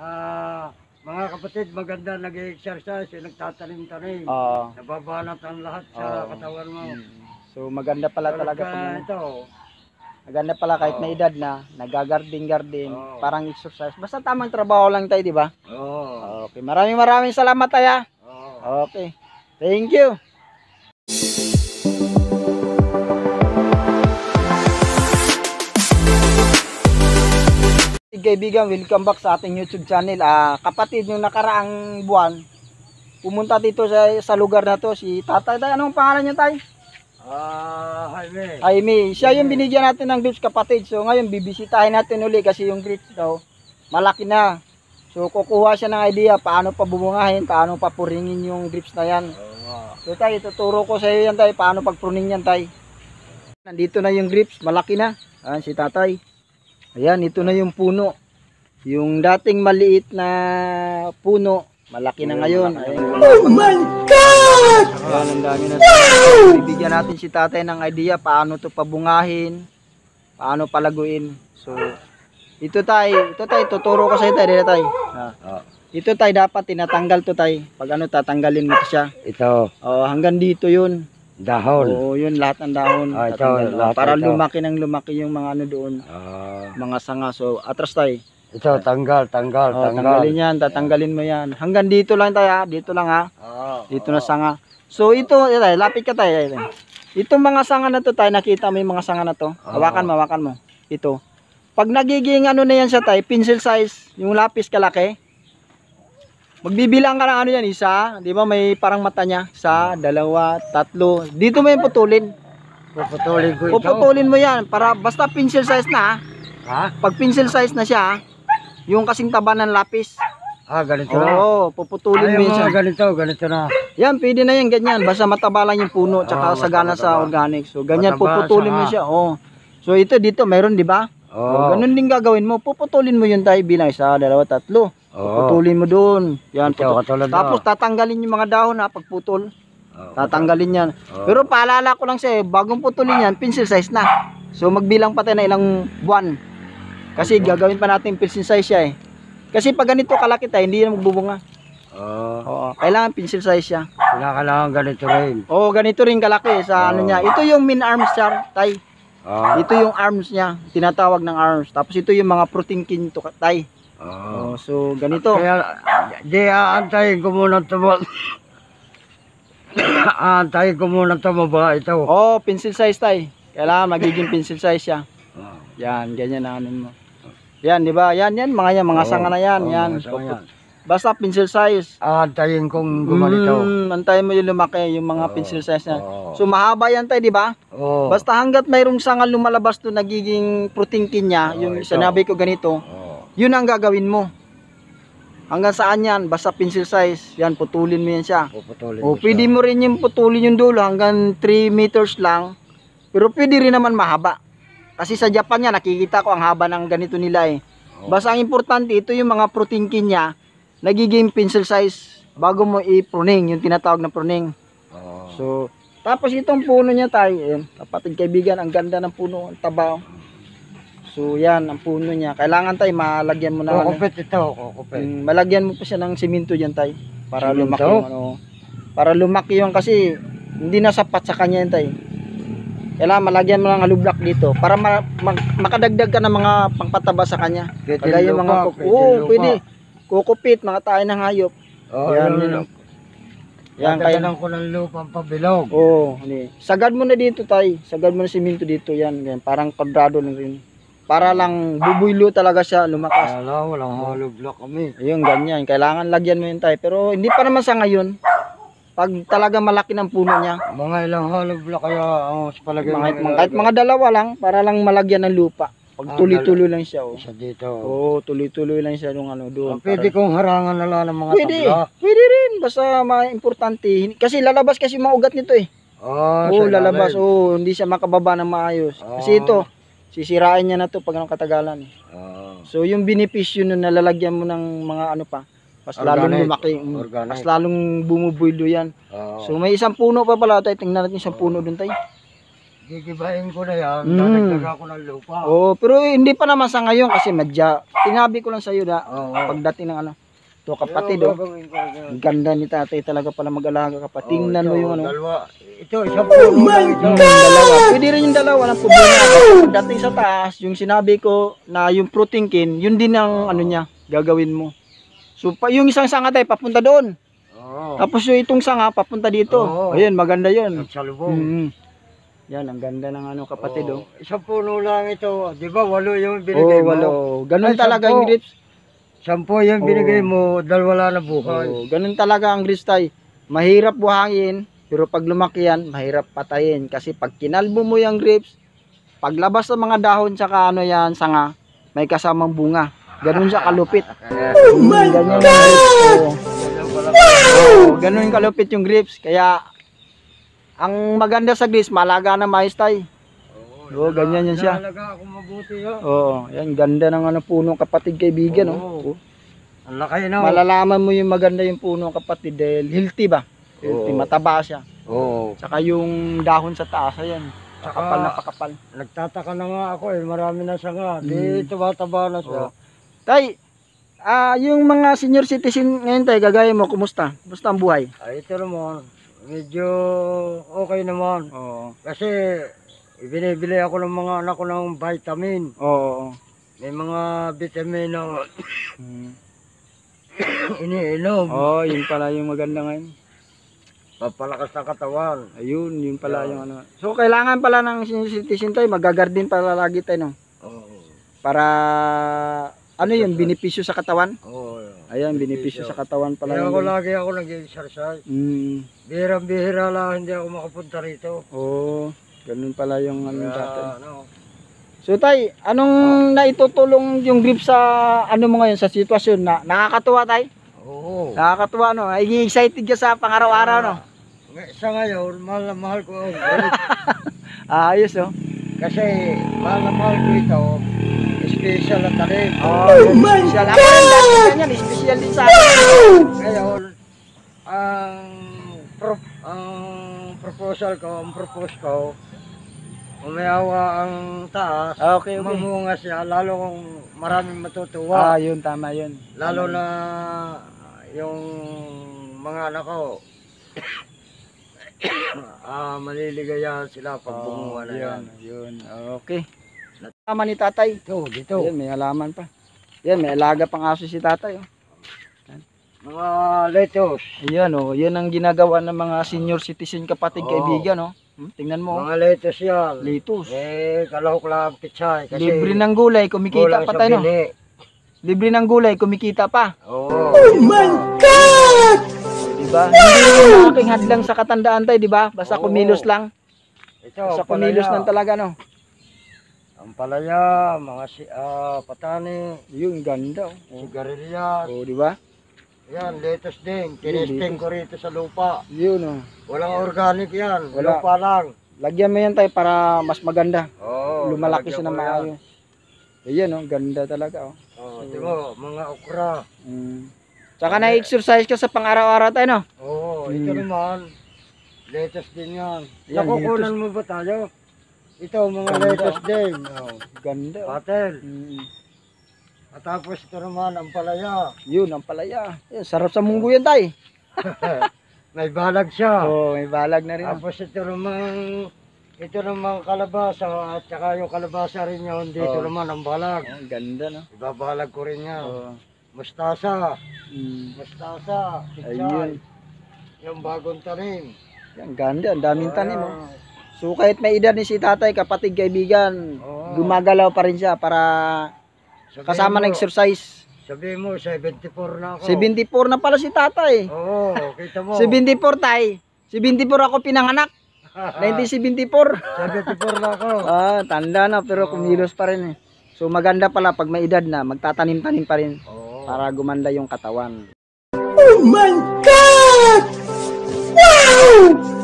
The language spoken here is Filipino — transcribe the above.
ah, mga kapatid, maganda nag-exercise, eh, nagtatanim-tanim. Oo. Ah. Nababanat ang lahat sa Oo. Ah. katawan mo. Mm. So maganda pala Pero talaga ka Ito, maganda pala kahit ah. may edad na, nagagarding-garding, Oo. parang exercise. Basta tamang trabaho lang tayo, di ba? oo. Okay, maraming maraming salamat Aya. ah. Oo. Okay. Thank you. kaibigan, welcome back sa ating YouTube channel. Ah, kapatid, yung nakaraang buwan, pumunta dito sa, sa lugar na to, si tatay. Tay, anong pangalan niya tay? Ah, Jaime. Jaime. Siya yung binigyan natin ng gifts kapatid. So ngayon, bibisitahin natin uli kasi yung grits daw, malaki na. So kukuha siya ng idea paano pa bubungahin, paano pa puringin yung grips na yan. So tay, ituturo ko sa iyo yan tay, paano pagpruning yan tay. Nandito na yung grips, malaki na. Ayan si tatay. Ayan, ito na yung puno. Yung dating maliit na puno, malaki na ngayon. Ayan. Oh my God! Ayan, ang dami na. Wow! Bibigyan natin si tatay ng idea paano to pabungahin, paano palaguin. So, ito tay, ito tay, tuturo ko sa iyo tay, dito tay. Ah. ah. Ito tay, dapat tinatanggal to tay. Pag ano, tatanggalin mo siya. Ito. Oh, hanggang dito yun. Dahon. Oo, yun, lahat ng dahon. Oh, ito, lahat, Para ito. lumaki ng lumaki yung mga ano doon. Ah mga sanga. So atras tayo. Ito, tanggal, tanggal, oh, tanggal. Tanggalin yan, tatanggalin mo yan. Hanggang dito lang tayo, ha? dito lang ha. Oh, dito oh. na sanga. So ito, tayo, lapit ka tayo. Ito. Itong mga sanga na to tayo, nakita mo yung mga sanga na to. Oh. Hawakan mo, hawakan mo. Ito. Pag nagiging ano na yan siya tayo, pencil size, yung lapis kalaki. Magbibilang ka ng ano yan, isa, di ba may parang mata niya. sa dalawa, tatlo. Dito mo yung putulin. Puputulin ko ito. Puputulin mo yan, para basta pencil size na ha. Ha? Pag pencil size na siya, yung kasing taba ng lapis. Ah, ganito Oo, na. Oo, puputulin mo ah, siya. ganito, ganito na. Yan, pwede na yan, ganyan. Basta mataba lang yung puno, ah, tsaka oh, sagana sa organic. So, ganyan, mataba, puputulin mo ah. siya. Oh. So, ito dito, mayroon, di ba? Oh. So, ganun din gagawin mo. Puputulin mo yun tayo bilang isa, dalawa, tatlo. Oh. Puputulin mo doon. Yan, ito, putul- Tapos, tatanggalin yung mga dahon na pagputol. Oh, tatanggalin yan. Oh. Pero paalala ko lang sa'yo, bagong putulin yan, pencil size na. So, magbilang pa tayo na ilang buwan. Kasi gagawin pa natin pencil size siya eh. Kasi pag ganito kalaki tayo, hindi na magbubunga. Oo. Ah. Oo, kailangan pencil size siya. Kailangan ganito rin. Oo, ganito rin kalaki sa ano ah. niya. Ito yung min arms siya, tay. Oo. Ah. Ito yung arms niya, tinatawag ng arms. Tapos ito yung mga protein kin to, tay. Oo. Oo, so ganito. Kaya, di aantayin ko muna tumo. aantayin ko muna tumaba ito. Oo, pencil size, tay. Kailangan magiging pencil size siya. Oo. Yan, ganyan na ano mo. Yan, di ba? Yan, yan. Mga yan, mga Oo, sanga na yan. oo, yan. sanga yan. Basta pencil size. Ah, antayin kong gumalito. Mm, antayin mo yung lumaki, yung mga Oo, pencil size niya. oo. So mahaba yan tayo, di ba? Oo. Basta hanggat mayroong sanga lumalabas to nagiging protingkin niya, Oo, yung ito. sinabi ko ganito, Oo. yun ang gagawin mo. Hanggang saan yan? Basta pencil size. Yan, putulin mo yan siya. Puputulin O, siya. pwede mo rin yung putulin yung dulo hanggang 3 meters lang. Pero pwede rin naman mahaba. Kasi sa Japan niya, nakikita ko ang haba ng ganito nila eh. Basta ang importante, ito yung mga protein kin niya, nagiging pencil size bago mo i-pruning, yung tinatawag na pruning. So, tapos itong puno niya tayo, eh, kapatid kaibigan, ang ganda ng puno, ang taba. So, yan, ang puno niya. Kailangan tayo, malagyan mo na. Ano. Kukupit ito, kukupit. Um, mm, malagyan mo pa siya ng simento dyan tayo. Para siminto? lumaki yung ano. Para lumaki yung kasi, hindi na sapat sa kanya yun tayo kailangan malagyan mo ng alublak dito para ma ma makadagdag ka ng mga pangpataba sa kanya kagaya yung mga kuk oh, pwede kukupit mga tahi ng hayop oh, yan yun, yun. yan kaya lang ko ng lupang pabilog oh, ni. sagad mo na dito tay sagad mo na siminto dito yan, yan. parang kwadrado na rin para lang bubuylo talaga siya lumakas. Wala, walang hollow block kami. Ayun, ganyan. Kailangan lagyan mo yun tay. Pero hindi pa naman sa ngayon. Pag talaga malaki ng puno niya. Mga ilang hollow block kaya oh, sa palagay mga, mga, mga, kahit mga dalawa lang para lang malagyan ng lupa. Pag ah, tuloy-tuloy lang siya oh. Siya dito. oh, tuloy-tuloy lang siya nung ano doon. Ah, pwede kong harangan na lang ng mga pwede, tabla. Pwede rin, basta mga importante. Kasi lalabas kasi mga ugat nito eh. Oh, oh lalabas. Oo, oh, hindi siya makababa ng maayos. Oh. Kasi ah. ito, sisirain niya na to pag anong katagalan eh. Oh. So yung benepisyo nun nalalagyan mo ng mga ano pa, Mm, mas lalong lumaki. Mas lalong bumubuilo yan. Oh. So may isang puno pa pala tayo. Tingnan natin isang puno dun tayo. Gigibahin ko na yan. Mm. Dadagdag ako ng lupa. Oh, pero hindi pa naman sa ngayon kasi madya. Tinabi ko lang sa iyo na oh, pagdating ng ano. To kapatid oh. Ang ganda ni tatay talaga pala mag-alaga ka oh, ito, mo yung ano. Dalawa. Ito, oh isang puno. Oh my God! Dalawa. Pwede rin yung dalawa ng problema. Pagdating sa taas, yung sinabi ko na yung protein kin, yun din ang oh. ano niya, gagawin mo. So yung isang sanga tayo papunta doon. Oo. Tapos yung itong sanga papunta dito. Oo. Ayun, maganda 'yon. Sa lubong. Mm. Mm-hmm. Yan, ang ganda ng ano kapatid oh. Sa puno lang ito, 'di ba? Walo yung binigay oh, walo. Ganun Ay, talaga sampo. ang grits. Sampo yung oh. binigay mo, dalawa na buhay. Oh, ganun talaga ang grits tay. Mahirap buhangin, pero pag lumaki yan, mahirap patayin kasi pag kinalbo mo yung grapes, paglabas ng mga dahon saka ano yan, sanga, may kasamang bunga. Ganun siya kalupit. Oh my ganun God! Wow! ganun kalupit yung grips. Kaya, ang maganda sa grips, malaga na mais tayo. Oo, oh, ganyan yan siya. Malaga ako mabuti yun. Oh. Oo, oh, yan, ganda ng ano, punong kapatid kay Bigan, Oh. Oh. Ang laki na. Malalaman mo yung maganda yung punong kapatid dahil eh, healthy ba? Healthy, oh. mataba siya. Oo. Oh. Tsaka yung dahon sa taas, ayan. Tsaka, kapal na pakapal. Nagtataka na nga ako eh, marami na siya nga. Mm. Di tumataba na siya. Oh. Tay, ah, yung mga senior citizen ngayon tay, gagaya mo, kumusta? Kumusta ang buhay? Ay, ito naman. Medyo okay naman. Oo. Kasi ibinibili ako ng mga anak ko ng vitamin. Oo. May mga vitamin na hmm. iniinom. Oo, oh, yun pala yung maganda ngayon. Papalakas ng katawan. Ayun, yun pala Yeah. yung ano. So, kailangan pala ng senior citizen tayo, magagarden pala lagi tayo, no? Oo. Para ano yun? Binipisyo sa katawan? Oo. Oh, Ayan, binipisyo sa katawan pala. Kaya ako eh. lagi ako nag-exercise. Mm. Bihirang-bihira lang hindi ako makapunta rito. Oo. ganun pala yung ano dati. Ano. So tay, anong oh. naitutulong yung grip sa ano mo ngayon sa sitwasyon na nakakatuwa tay? Oo. Nakakatuwa no. Ay excited ka sa pangaraw-araw no. Sa ngayon, mahal na mahal ko ang grip. Ayos no. Kasi mahal na mahal ko ito special ang tanim. Oh, oh my special. God! Ang ganyan, eh, special din sa akin. Ngayon, ang, pro, ang proposal ko, ang propose ko, umiyawa ang taas, ah, okay, okay. mamunga siya, lalo kung maraming matutuwa. Ah, yun, tama yun. Lalo na yung mga anak ko, ah, maliligaya sila pag oh, na yun, yan. Yun, ah, okay. Halaman ni tatay. Ito, dito. Ayan, may halaman pa. Yan, may alaga pang aso si tatay. Oh. Mga lettuce. Ayan oh, yan ang ginagawa ng mga senior citizen kapatid oh. kaibigan oh. Hmm, tingnan mo. Oh. Mga lettuce yan. Lettuce. Eh, kalahok lang pichay. Kasi Libre ng gulay, kumikita gulay pa tayo. No? Libre ng gulay, kumikita pa. Oh, oh my God! Diba? Wow! Hindi yung sa katandaan tayo, diba? Basta oh. kumilos lang. Ito, Basta kumilos lang talaga, no? Ampalaya, mga si, ah, patani, Yung ganda. Oh. oh. sigarilyas. Oh, di ba? Yan, latest din. Tinesting ko rito sa lupa. Yun oh. Walang organic yan. Wala. Lupa lang. Lagyan mo yan tayo para mas maganda. Oo. Lumalaki siya na maayos. Ayan oh, ganda talaga oh. Oh, di ba, mga okra. Mm. Tsaka na-exercise ka sa pang-araw-araw tayo no? Oo, ito mm. naman. Latest din yan. Yan, Nakukunan mo ba tayo? Ito, mga latest din. Oh, ganda. Oh. Patel. Mm. At tapos ito naman, ang palaya. Yun, ang palaya. Yun, sarap sa munggo yan, tay. May balag siya. Oo, oh, may balag na rin. oh. Tapos ito naman, ito naman kalabasa at saka yung kalabasa rin yun. Dito Oo. Oh. naman ang balag. Ang oh, ganda, no? Ibabalag ko rin yan. Oh. Mustasa. Mm. Mustasa. Ayun. Yung bagong tanim. Yan ganda, ang daming tanim, oh. Ah. So kahit may edad ni si tatay, kapatid, kaibigan, Oo. gumagalaw pa rin siya para Sabihin kasama mo, ng exercise. Sabi mo, 74 na ako. 74 na pala si tatay. Oo, kita mo. 74 tay. 74 ako pinanganak. 1974. 74 na ako. Ah, tanda na pero Oo. kumilos pa rin eh. So maganda pala pag may edad na, magtatanim-tanim pa rin Oo. para gumanda yung katawan. Oh my God! Wow!